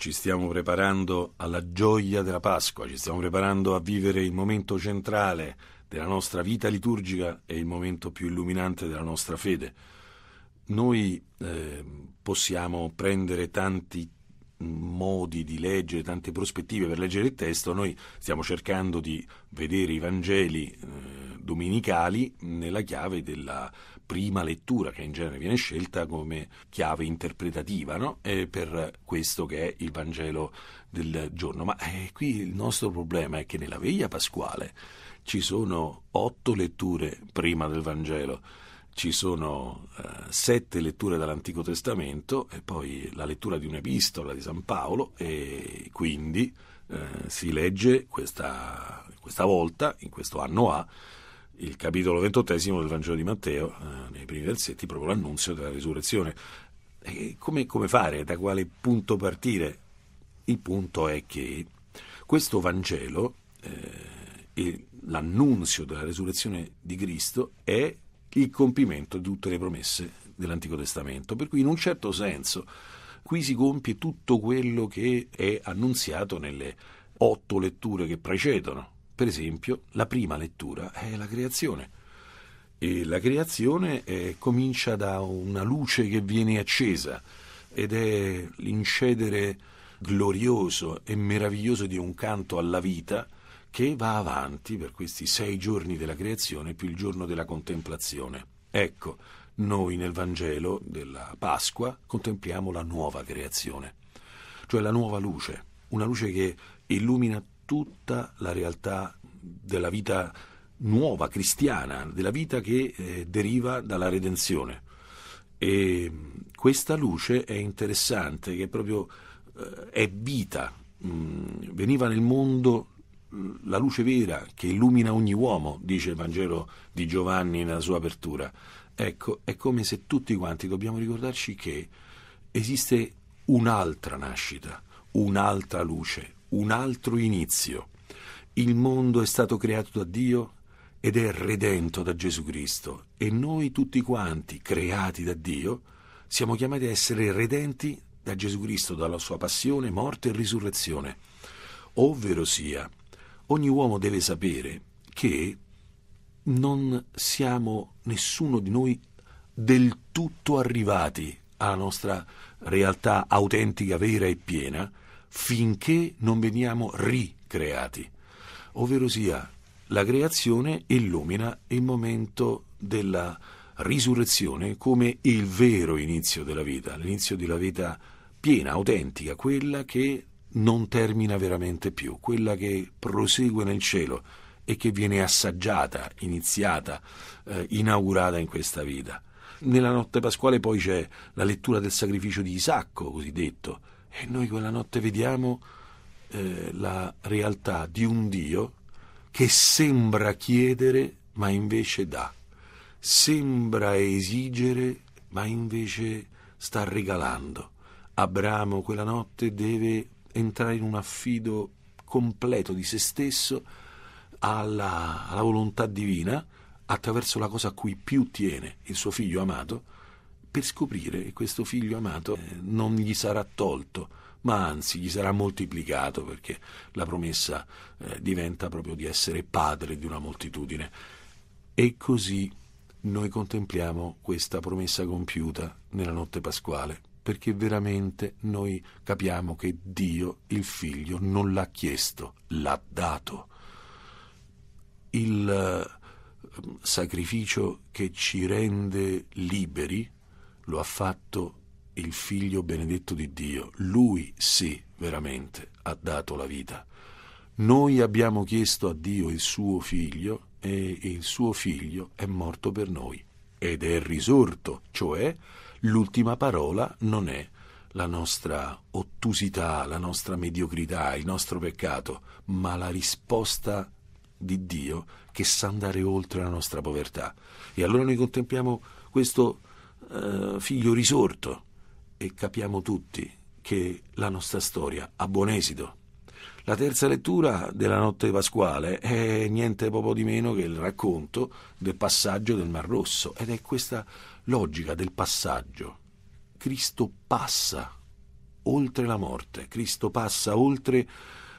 ci stiamo preparando alla gioia della Pasqua, ci stiamo preparando a vivere il momento centrale della nostra vita liturgica e il momento più illuminante della nostra fede. Noi eh, possiamo prendere tanti modi di leggere, tante prospettive per leggere il testo, noi stiamo cercando di vedere i Vangeli eh, dominicali nella chiave della prima lettura, che in genere viene scelta come chiave interpretativa no? per questo che è il Vangelo del giorno. Ma eh, qui il nostro problema è che nella veglia pasquale ci sono otto letture prima del Vangelo ci sono eh, sette letture dall'Antico Testamento e poi la lettura di un'epistola di San Paolo e quindi eh, si legge questa, questa, volta, in questo anno A, il capitolo ventottesimo del Vangelo di Matteo, eh, nei primi versetti, proprio l'annunzio della risurrezione. Come, come fare? Da quale punto partire? Il punto è che questo Vangelo eh, e l'annunzio della risurrezione di Cristo è il compimento di tutte le promesse dell'Antico Testamento. Per cui in un certo senso qui si compie tutto quello che è annunziato nelle otto letture che precedono. Per esempio, la prima lettura è la creazione. E la creazione eh, comincia da una luce che viene accesa ed è l'incedere glorioso e meraviglioso di un canto alla vita che va avanti per questi sei giorni della creazione più il giorno della contemplazione. Ecco, noi nel Vangelo della Pasqua contempliamo la nuova creazione, cioè la nuova luce, una luce che illumina tutta la realtà della vita nuova cristiana, della vita che eh, deriva dalla redenzione. E questa luce è interessante, che proprio eh, è vita, mm, veniva nel mondo la luce vera che illumina ogni uomo, dice il Vangelo di Giovanni nella sua apertura. Ecco, è come se tutti quanti dobbiamo ricordarci che esiste un'altra nascita, un'altra luce, un altro inizio. Il mondo è stato creato da Dio ed è redento da Gesù Cristo e noi tutti quanti, creati da Dio, siamo chiamati a essere redenti da Gesù Cristo, dalla sua passione, morte e risurrezione. Ovvero sia, ogni uomo deve sapere che non siamo nessuno di noi del tutto arrivati alla nostra realtà autentica, vera e piena, finché non veniamo ricreati. Ovvero sia, la creazione illumina il momento della risurrezione come il vero inizio della vita, l'inizio della vita piena, autentica, quella che non termina veramente più, quella che prosegue nel cielo e che viene assaggiata, iniziata, eh, inaugurata in questa vita. Nella notte pasquale poi c'è la lettura del sacrificio di Isacco, cosiddetto, e noi quella notte vediamo eh, la realtà di un Dio che sembra chiedere ma invece dà, sembra esigere ma invece sta regalando. Abramo quella notte deve entrare in un affido completo di se stesso alla, alla volontà divina attraverso la cosa a cui più tiene il suo figlio amato, per scoprire che questo figlio amato eh, non gli sarà tolto, ma anzi gli sarà moltiplicato perché la promessa eh, diventa proprio di essere padre di una moltitudine. E così noi contempliamo questa promessa compiuta nella notte pasquale perché veramente noi capiamo che Dio, il figlio, non l'ha chiesto, l'ha dato. Il ehm, sacrificio che ci rende liberi lo ha fatto il figlio benedetto di Dio. Lui sì, veramente, ha dato la vita. Noi abbiamo chiesto a Dio il suo figlio e il suo figlio è morto per noi ed è risorto, cioè l'ultima parola non è la nostra ottusità, la nostra mediocrità, il nostro peccato, ma la risposta di Dio che sa andare oltre la nostra povertà. E allora noi contempliamo questo eh, figlio risorto e capiamo tutti che la nostra storia ha buon esito. La terza lettura della notte pasquale è niente poco di meno che il racconto del passaggio del Mar Rosso ed è questa logica del passaggio. Cristo passa oltre la morte, Cristo passa oltre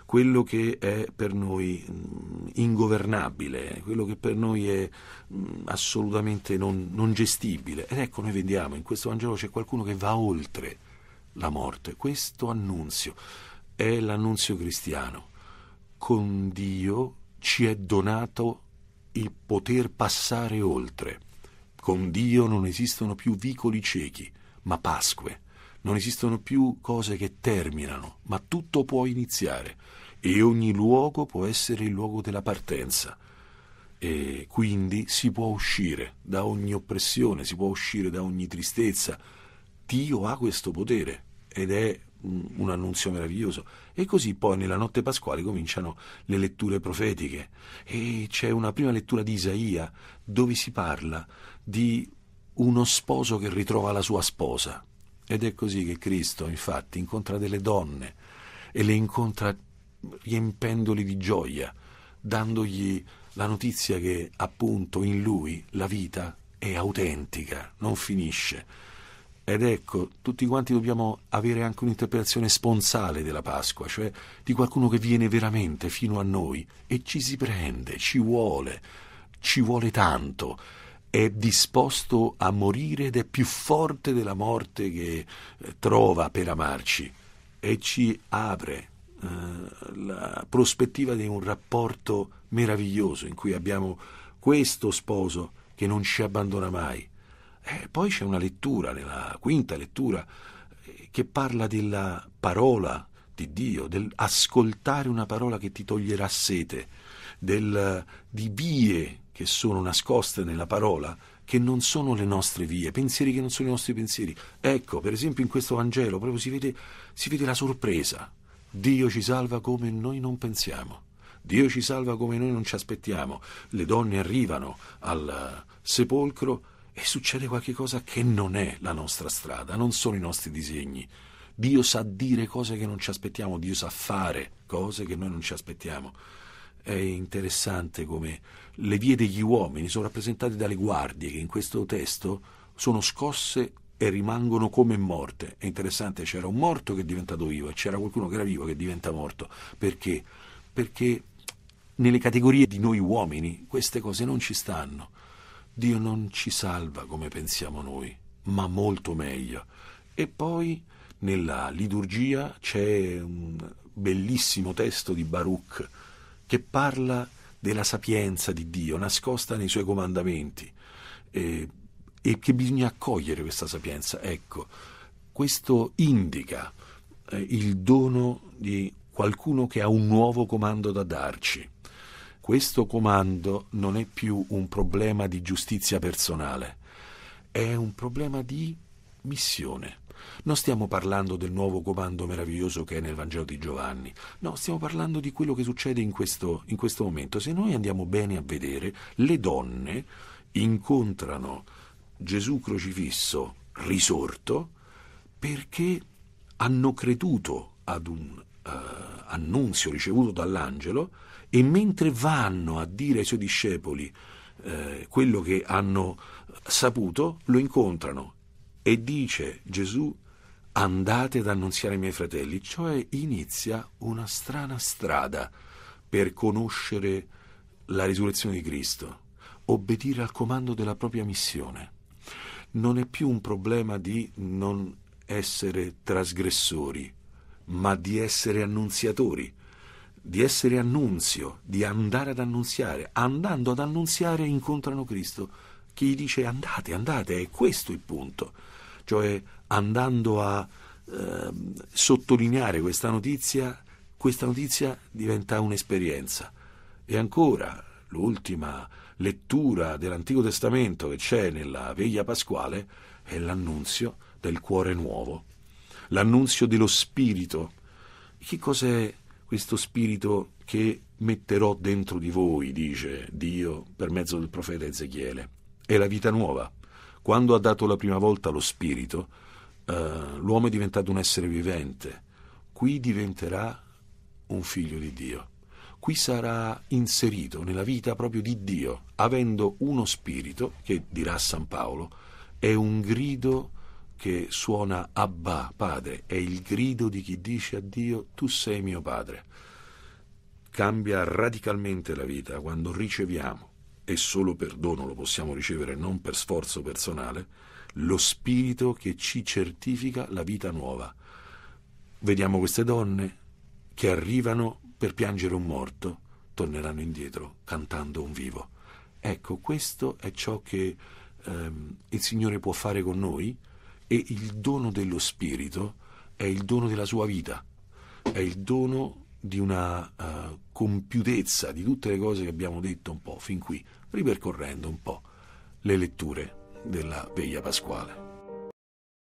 quello che è per noi mm, ingovernabile, quello che per noi è mm, assolutamente non, non, gestibile. Ed ecco, noi vediamo in questo Vangelo c'è qualcuno che va oltre la morte, questo annunzio è l'annunzio cristiano. Con Dio ci è donato il poter passare oltre. Con Dio non esistono più vicoli ciechi, ma pasque. Non esistono più cose che terminano, ma tutto può iniziare e ogni luogo può essere il luogo della partenza. E quindi si può uscire da ogni oppressione, si può uscire da ogni tristezza. Dio ha questo potere ed è un annunzio meraviglioso. E così poi nella notte pasquale cominciano le letture profetiche e c'è una prima lettura di Isaia dove si parla di uno sposo che ritrova la sua sposa. Ed è così che Cristo infatti incontra delle donne e le incontra riempendoli di gioia, dandogli la notizia che appunto in lui la vita è autentica, non finisce ed ecco, tutti quanti dobbiamo avere anche un'interpretazione sponsale della Pasqua, cioè di qualcuno che viene veramente fino a noi e ci si prende, ci vuole, ci vuole tanto è disposto a morire ed è più forte della morte che eh, trova per amarci e ci apre eh, la prospettiva di un rapporto meraviglioso in cui abbiamo questo sposo che non ci abbandona mai, eh, poi c'è una lettura, nella quinta lettura, eh, che parla della parola di Dio, dell'ascoltare una parola che ti toglierà sete, del, eh, di vie che sono nascoste nella parola, che non sono le nostre vie, pensieri che non sono i nostri pensieri. Ecco, per esempio in questo Vangelo proprio si vede, si vede la sorpresa. Dio ci salva come noi non pensiamo. Dio ci salva come noi non ci aspettiamo. Le donne arrivano al eh, sepolcro e succede qualcosa che non è la nostra strada, non sono i nostri disegni. Dio sa dire cose che non ci aspettiamo, Dio sa fare cose che noi non ci aspettiamo. È interessante come le vie degli uomini sono rappresentate dalle guardie che in questo testo sono scosse e rimangono come morte. È interessante, c'era un morto che è diventato vivo e c'era qualcuno che era vivo che diventa morto. Perché? Perché nelle categorie di noi uomini queste cose non ci stanno. Dio non ci salva come pensiamo noi, ma molto meglio. E poi nella liturgia c'è un bellissimo testo di Baruch che parla della sapienza di Dio nascosta nei suoi comandamenti e, e che bisogna accogliere questa sapienza. Ecco, questo indica eh, il dono di qualcuno che ha un nuovo comando da darci. Questo comando non è più un problema di giustizia personale, è un problema di missione. Non stiamo parlando del nuovo comando meraviglioso che è nel Vangelo di Giovanni, no, stiamo parlando di quello che succede in questo, in questo momento. Se noi andiamo bene a vedere, le donne incontrano Gesù crocifisso risorto perché hanno creduto ad un eh, annunzio ricevuto dall'angelo e mentre vanno a dire ai suoi discepoli eh, quello che hanno saputo, lo incontrano e dice Gesù andate ad annunziare ai miei fratelli, cioè inizia una strana strada per conoscere la risurrezione di Cristo, obbedire al comando della propria missione. Non è più un problema di non essere trasgressori, ma di essere annunziatori, di essere annunzio, di andare ad annunziare. Andando ad annunziare incontrano Cristo che gli dice andate, andate, è questo il punto. Cioè andando a eh, sottolineare questa notizia, questa notizia diventa un'esperienza. E ancora, l'ultima lettura dell'Antico Testamento che c'è nella veglia pasquale è l'annunzio del cuore nuovo l'annunzio dello Spirito. Che cos'è questo Spirito che metterò dentro di voi, dice Dio per mezzo del profeta Ezechiele? È la vita nuova. Quando ha dato la prima volta lo Spirito, eh, l'uomo è diventato un essere vivente. Qui diventerà un figlio di Dio. Qui sarà inserito nella vita proprio di Dio, avendo uno spirito che, dirà San Paolo, è un grido di che suona Abba, Padre, è il grido di chi dice a Dio tu sei mio Padre. Cambia radicalmente la vita quando riceviamo, e solo per dono lo possiamo ricevere, non per sforzo personale, lo spirito che ci certifica la vita nuova. Vediamo queste donne che arrivano per piangere un morto, torneranno indietro cantando un vivo. Ecco, questo è ciò che ehm, il Signore può fare con noi e il dono dello Spirito è il dono della sua vita, è il dono di una uh, compiutezza di tutte le cose che abbiamo detto un po' fin qui, ripercorrendo un po' le letture della veglia pasquale.